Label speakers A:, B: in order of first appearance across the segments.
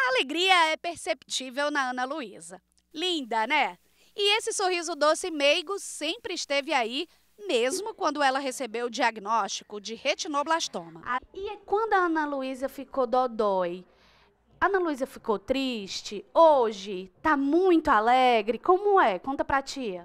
A: A alegria é perceptível na Ana Luísa. Linda, né? E esse sorriso doce e meigo sempre esteve aí, mesmo quando ela recebeu o diagnóstico de retinoblastoma. Ah, e é quando a Ana Luísa ficou dodói, a Ana Luísa ficou triste? Hoje tá muito alegre? Como é? Conta pra tia.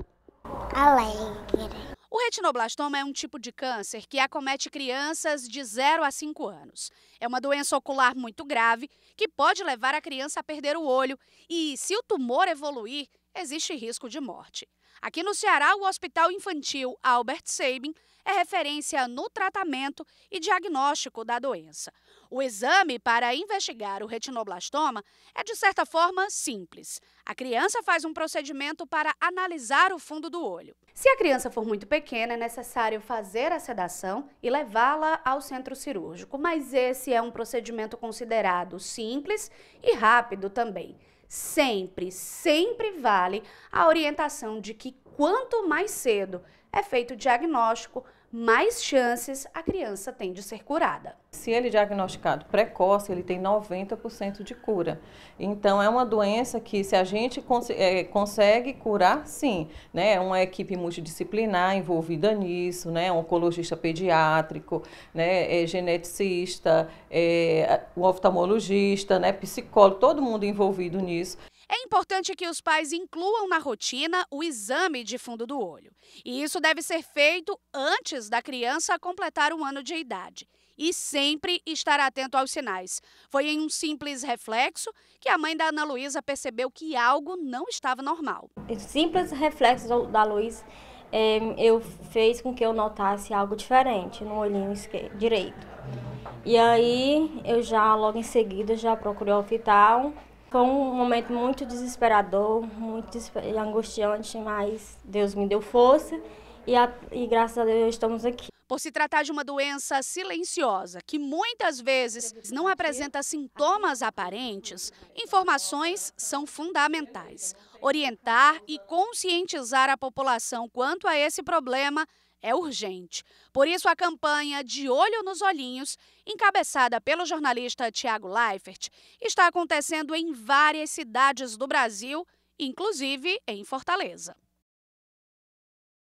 A: Alegre. O retinoblastoma é um tipo de câncer que acomete crianças de 0 a 5 anos. É uma doença ocular muito grave que pode levar a criança a perder o olho e, se o tumor evoluir, existe risco de morte. Aqui no Ceará, o Hospital Infantil Albert Sabin é referência no tratamento e diagnóstico da doença. O exame para investigar o retinoblastoma é, de certa forma, simples. A criança faz um procedimento para analisar o fundo do olho. Se a criança for muito pequena, é necessário fazer a sedação e levá-la ao centro cirúrgico, mas esse é um procedimento considerado simples e rápido também. Sempre, sempre vale a orientação de que quanto mais cedo é feito o diagnóstico, mais chances a criança tem de ser curada.
B: Se ele é diagnosticado precoce, ele tem 90% de cura. Então é uma doença que se a gente cons é, consegue curar, sim, né? É uma equipe multidisciplinar envolvida nisso, né? Um oncologista pediátrico, né? É, geneticista, é, o oftalmologista, né? Psicólogo, todo mundo envolvido nisso.
A: É importante que os pais incluam na rotina o exame de fundo do olho. E isso deve ser feito antes da criança completar um ano de idade. E sempre estar atento aos sinais. Foi em um simples reflexo que a mãe da Ana Luísa percebeu que algo não estava normal. Simples reflexo da luz é, eu fez com que eu notasse algo
B: diferente no olhinho esquerdo, direito. E aí eu já logo em seguida já procurei o hospital foi um momento muito desesperador, muito
A: angustiante, mas Deus me deu força e, a, e graças a Deus estamos aqui. Por se tratar de uma doença silenciosa, que muitas vezes não apresenta sintomas aparentes, informações são fundamentais. Orientar e conscientizar a população quanto a esse problema é urgente. Por isso, a campanha De Olho nos Olhinhos, encabeçada pelo jornalista Tiago Leifert, está acontecendo em várias cidades do Brasil, inclusive em Fortaleza.